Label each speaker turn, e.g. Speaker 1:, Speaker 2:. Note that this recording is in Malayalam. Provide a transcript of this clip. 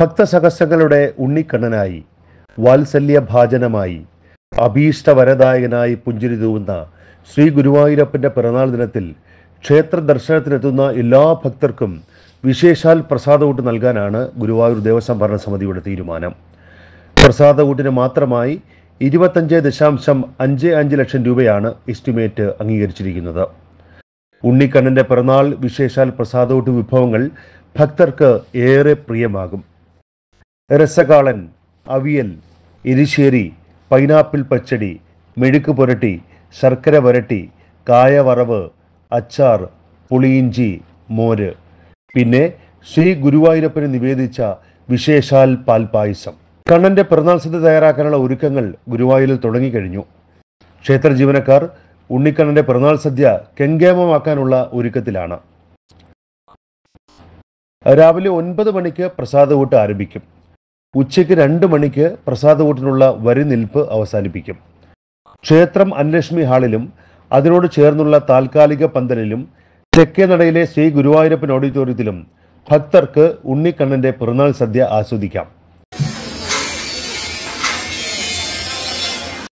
Speaker 1: ഭക്തസഹസ്രങ്ങളുടെ ഉണ്ണിക്കണ്ണനായി വാത്സല്യ ഭാജനമായി അഭീഷ്ടവരദായകനായി പുഞ്ചിരി തൂവുന്ന ശ്രീ ഗുരുവായൂരപ്പൻ്റെ പിറന്നാൾ ദിനത്തിൽ ക്ഷേത്ര ദർശനത്തിനെത്തുന്ന എല്ലാ ഭക്തർക്കും വിശേഷാൽ പ്രസാദകൂട്ട് നൽകാനാണ് ഗുരുവായൂർ ദേവസ്വം ഭരണ സമിതിയുടെ തീരുമാനം പ്രസാദകൂട്ടിന് മാത്രമായി ഇരുപത്തഞ്ച് ദശാംശം അഞ്ച് അഞ്ച് ലക്ഷം രൂപയാണ് എസ്റ്റിമേറ്റ് അംഗീകരിച്ചിരിക്കുന്നത് ഉണ്ണിക്കണ്ണൻ്റെ പിറന്നാൾ വിശേഷാൽ പ്രസാദകൂട്ട് വിഭവങ്ങൾ ഭക്തർക്ക് ഏറെ പ്രിയമാകും രസകാളൻ അവിയൽ എരിശ്ശേരി പൈനാപ്പിൾ പച്ചടി മെഴുക്ക് പുരട്ടി ശർക്കര വരട്ടി കായ വറവ് അച്ചാർ പുളിയിഞ്ചി മോര് പിന്നെ ശ്രീ ഗുരുവായൂരപ്പന് നിവേദിച്ച വിശേഷാൽ പാൽപായസം കണ്ണൻ്റെ പിറന്നാൾ സദ്യ തയ്യാറാക്കാനുള്ള ഒരുക്കങ്ങൾ ഗുരുവായൂരിൽ തുടങ്ങിക്കഴിഞ്ഞു ക്ഷേത്ര ജീവനക്കാർ ഉണ്ണിക്കണ്ണൻ്റെ പിറന്നാൾ സദ്യ കെങ്കേമമാക്കാനുള്ള ഒരുക്കത്തിലാണ് രാവിലെ ഒൻപത് മണിക്ക് പ്രസാദ ഊട്ട് ആരംഭിക്കും ഉച്ചയ്ക്ക് രണ്ട് മണിക്ക് പ്രസാദകൂട്ടിനുള്ള വരിനിൽപ്പ് അവസാനിപ്പിക്കും ക്ഷേത്രം അന്യലക്ഷ്മി ഹാളിലും അതിനോട് ചേർന്നുള്ള താൽക്കാലിക പന്തലിലും തെക്കേ നടയിലെ ശ്രീ ഗുരുവായൂരപ്പൻ ഓഡിറ്റോറിയത്തിലും ഭക്തർക്ക് ഉണ്ണിക്കണ്ണന്റെ പിറന്നാൾ സദ്യ ആസ്വദിക്കാം